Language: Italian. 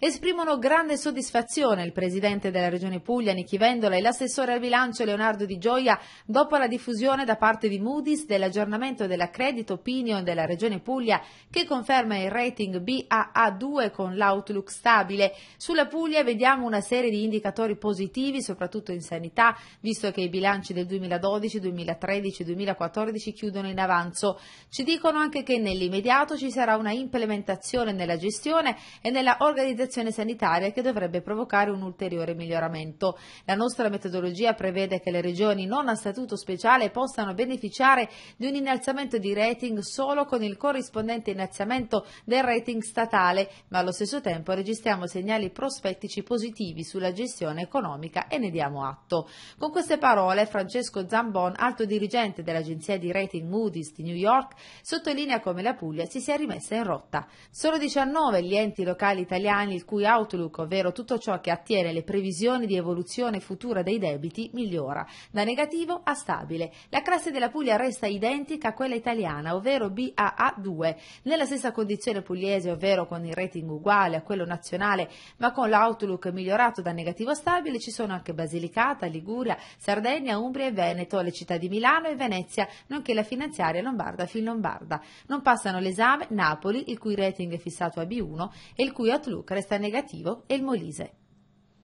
Esprimono grande soddisfazione il presidente della Regione Puglia Nichi Vendola e l'assessore al bilancio Leonardo Di Gioia dopo la diffusione da parte di Moody's dell'aggiornamento della credit opinion della Regione Puglia che conferma il rating BAA2 con l'outlook stabile. Sulla Puglia vediamo una serie di indicatori positivi soprattutto in sanità visto che i bilanci del 2012, 2013 e 2014 chiudono in avanzo. Ci dicono anche che nell'immediato ci sarà una implementazione nella gestione e nella organizzazione situazione sanitaria che dovrebbe provocare un ulteriore miglioramento. La nostra metodologia prevede che le regioni non a statuto speciale possano beneficiare di un innalzamento di rating solo con il corrispondente innalzamento del rating statale, ma allo stesso tempo registriamo segnali prospettici positivi sulla gestione economica e ne diamo atto. Con queste parole Francesco Zambon, alto dirigente dell'agenzia di rating Moody's di New York, sottolinea come la Puglia si sia rimessa in rotta. Solo 19 gli enti locali italiani il cui outlook, ovvero tutto ciò che attiene le previsioni di evoluzione futura dei debiti, migliora, da negativo a stabile. La classe della Puglia resta identica a quella italiana, ovvero BAA2, nella stessa condizione pugliese, ovvero con il rating uguale a quello nazionale, ma con l'outlook migliorato da negativo a stabile, ci sono anche Basilicata, Liguria, Sardegna, Umbria e Veneto, le città di Milano e Venezia, nonché la finanziaria lombarda fin lombarda. Non passano l'esame Napoli, il cui rating è fissato a B1 e il cui outlook resta resta negativo e il Molise.